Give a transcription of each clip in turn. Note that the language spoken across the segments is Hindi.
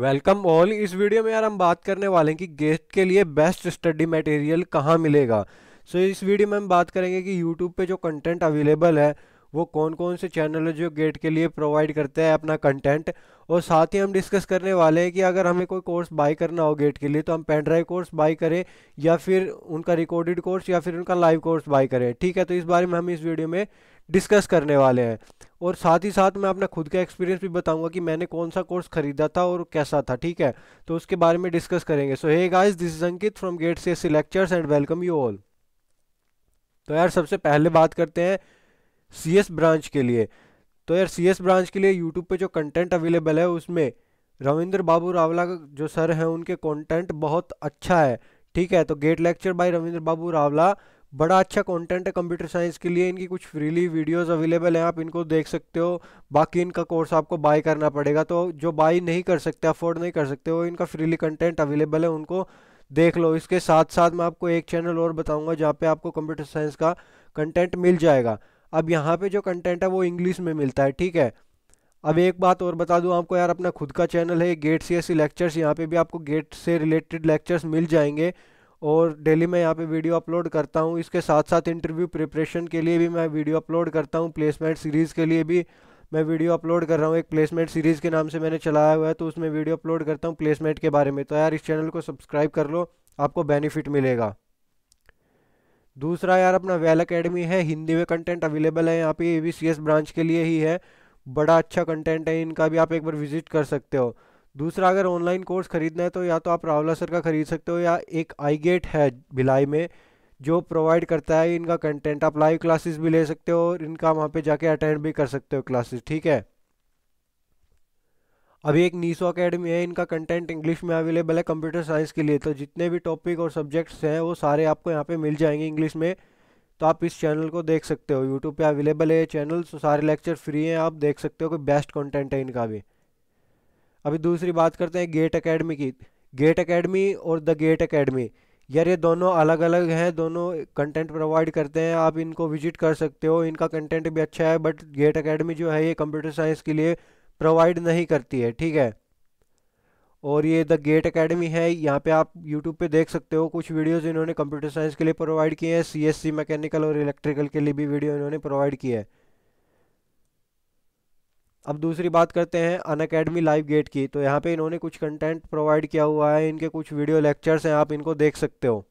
वेलकम ऑल इस वीडियो में यार हम बात करने वाले हैं कि गेस्ट के लिए बेस्ट स्टडी मटेरियल कहाँ मिलेगा सो so, इस वीडियो में हम बात करेंगे कि यूट्यूब पे जो कंटेंट अवेलेबल है वो कौन कौन से चैनल है जो गेट के लिए प्रोवाइड करते हैं अपना कंटेंट और साथ ही हम डिस्कस करने वाले हैं कि अगर हमें कोई कोर्स बाई करना हो गेट के लिए तो हम पेन ड्राइव कोर्स बाई करें या फिर उनका रिकॉर्डेड कोर्स या फिर उनका लाइव कोर्स बाई करें ठीक है तो इस बारे में हम इस वीडियो में डिस्कस करने वाले हैं और साथ ही साथ मैं अपना खुद का एक्सपीरियंस भी बताऊंगा कि मैंने कौन सा कोर्स खरीदा था और कैसा था ठीक है तो उसके बारे में डिस्कस करेंगे so hey guys this is Ankit from GATE से सिलेक्चर्स एंड वेलकम यू ऑल तो यार सबसे पहले बात करते हैं सी ब्रांच के लिए तो यार सी ब्रांच के लिए यूट्यूब पर जो कंटेंट अवेलेबल है उसमें रविंद्र बाबू रावला जो सर हैं उनके कॉन्टेंट बहुत अच्छा है ठीक है तो GATE lecture by Ravindra Babu Ravula बड़ा अच्छा कंटेंट है कंप्यूटर साइंस के लिए इनकी कुछ फ्रीली वीडियोस अवेलेबल हैं आप इनको देख सकते हो बाकी इनका कोर्स आपको बाय करना पड़ेगा तो जो बाय नहीं कर सकते अफोर्ड नहीं कर सकते वो इनका फ्रीली कंटेंट अवेलेबल है उनको देख लो इसके साथ साथ मैं आपको एक चैनल और बताऊँगा जहाँ पर आपको कंप्यूटर साइंस का कंटेंट मिल जाएगा अब यहाँ पर जो कंटेंट है वो इंग्लिश में मिलता है ठीक है अब एक बात और बता दूं आपको यार अपना खुद का चैनल है गेट सी एस लेक्चर्स यहाँ पे भी आपको गेट से रिलेटेड लेक्चर्स मिल जाएंगे और डेली मैं यहाँ पे वीडियो अपलोड करता हूँ इसके साथ साथ इंटरव्यू प्रिपरेशन के लिए भी मैं वीडियो अपलोड करता हूँ प्लेसमेंट सीरीज़ के लिए भी मैं वीडियो अपलोड कर रहा हूँ एक प्लेसमेंट सीरीज़ के नाम से मैंने चलाया हुआ है तो उसमें वीडियो अपलोड करता हूँ प्लेसमेंट के बारे में तो यार इस चैनल को सब्सक्राइब कर लो आपको बेनिफिट मिलेगा दूसरा यार अपना वेल अकेडमी है हिंदी में कंटेंट अवेलेबल है यहाँ पे ए सी ब्रांच के लिए ही है बड़ा अच्छा कंटेंट है इनका भी आप एक बार विजिट कर सकते हो दूसरा अगर ऑनलाइन कोर्स ख़रीदना है तो या तो आप रावला सर का ख़रीद सकते हो या एक आई गेट है भिलाई में जो प्रोवाइड करता है इनका कंटेंट आप लाइव क्लासेस भी ले सकते हो और इनका वहाँ पे जाके अटेंड भी कर सकते हो क्लासेस ठीक है अभी एक नीसो अकेडमी है इनका कंटेंट इंग्लिश में अवेलेबल है कंप्यूटर साइंस के लिए तो जितने भी टॉपिक और सब्जेक्ट्स हैं वो सारे आपको यहाँ पे मिल जाएंगे इंग्लिश में तो आप इस चैनल को देख सकते हो यूट्यूब पर अवेलेबल है चैनल तो सारे लेक्चर फ्री हैं आप देख सकते हो कोई बेस्ट कंटेंट है इनका भी अभी दूसरी बात करते हैं गेट अकेडमी की गेट अकेडमी और द गेट अकेडमी यार ये दोनों अलग अलग हैं दोनों कंटेंट प्रोवाइड करते हैं आप इनको विजिट कर सकते हो इनका कंटेंट भी अच्छा है बट गेट अकेडमी जो है ये कंप्यूटर साइंस के लिए प्रोवाइड नहीं करती है ठीक है और ये द गेट अकेडमी है यहाँ पे आप यूट्यूब पे देख सकते हो कुछ वीडियोज़ इन्होंने कंप्यूटर साइंस के लिए प्रोवाइड किए हैं सी मैकेनिकल और इलेक्ट्रिकल के लिए भी वीडियो इन्होंने प्रोवाइड किया है अब दूसरी बात करते हैं अन अकेडमी लाइव गेट की तो यहाँ पे इन्होंने कुछ कंटेंट प्रोवाइड किया हुआ है इनके कुछ वीडियो लेक्चर्स हैं आप इनको देख सकते हो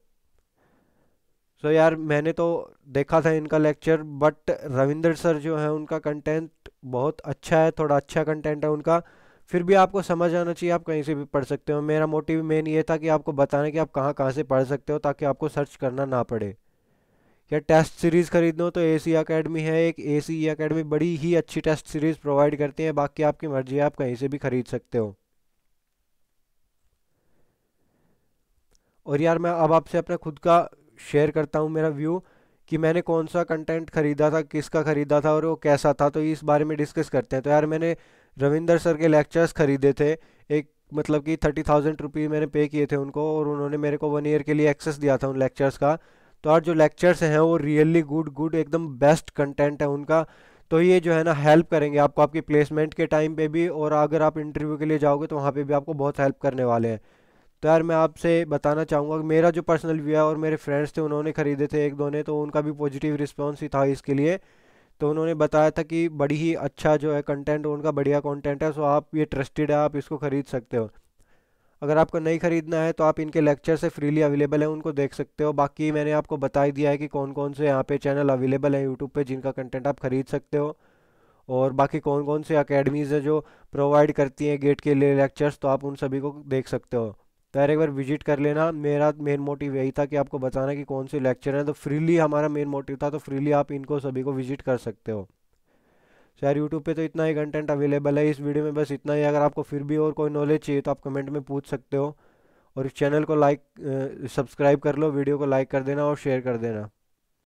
सो so यार मैंने तो देखा था इनका लेक्चर बट रविंदर सर जो है उनका कंटेंट बहुत अच्छा है थोड़ा अच्छा कंटेंट है उनका फिर भी आपको समझ आना चाहिए आप कहीं से भी पढ़ सकते हो मेरा मोटिव मेन ये था कि आपको बताना कि आप कहाँ कहाँ से पढ़ सकते हो ताकि आपको सर्च करना ना पड़े या टेस्ट सीरीज़ खरीदना हो तो ए सी अकेडमी है एक ए सी अकेडमी बड़ी ही अच्छी टेस्ट सीरीज़ प्रोवाइड करती है बाकी आपकी मर्जी है आप कहीं से भी खरीद सकते हो और यार मैं अब आपसे अपना खुद का शेयर करता हूँ मेरा व्यू कि मैंने कौन सा कंटेंट ख़रीदा था किसका ख़रीदा था और वो कैसा था तो इस बारे में डिस्कस करते हैं तो यार मैंने रविंदर सर के लेक्चर्स ख़रीदे थे एक मतलब कि थर्टी थाउजेंड रुपीज़ मैंने पे किए थे उनको और उन्होंने मेरे को वन ईयर के लिए एक्सेस दिया था उन लेक्चर्स का तो और जो लेक्चर्स हैं वो रियली गुड गुड एकदम बेस्ट कंटेंट है उनका तो ये जो है ना हेल्प करेंगे आपको आपके प्लेसमेंट के टाइम पे भी और अगर आप इंटरव्यू के लिए जाओगे तो वहाँ पे भी आपको बहुत हेल्प करने वाले हैं तो यार मैं आपसे बताना चाहूँगा कि मेरा जो पर्सनल व्यू है और मेरे फ्रेंड्स थे उन्होंने ख़रीदे थे एक दो ने तो उनका भी पॉजिटिव रिस्पॉन्स ही था इसके लिए तो उन्होंने बताया था कि बड़ी ही अच्छा जो है कंटेंट उनका बढ़िया कॉन्टेंट है सो आप ये ट्रस्टेड है आप इसको ख़रीद सकते हो अगर आपको नहीं ख़रीदना है तो आप इनके लेक्चर से फ्रीली अवेलेबल है उनको देख सकते हो बाकी मैंने आपको बता ही दिया है कि कौन कौन से यहाँ पे चैनल अवेलेबल हैं यूट्यूब पे जिनका कंटेंट आप ख़रीद सकते हो और बाकी कौन कौन से अकेडमीज़ है जो प्रोवाइड करती हैं गेट के लिए लेक्चर्स तो आप उन सभी को देख सकते हो तो यार एक बार विजिट कर लेना मेरा मेन मोटिव यही था कि आपको बताना कि कौन से लेक्चर हैं तो फ्रीली हमारा मेन मोटिव था तो फ्रीली आप इनको सभी को विजिट कर सकते हो तो यार यूट्यूब पे तो इतना ही कंटेंट अवेलेबल है इस वीडियो में बस इतना ही अगर आपको फिर भी और कोई नॉलेज चाहिए तो आप कमेंट में पूछ सकते हो और इस चैनल को लाइक सब्सक्राइब कर लो वीडियो को लाइक कर देना और शेयर कर देना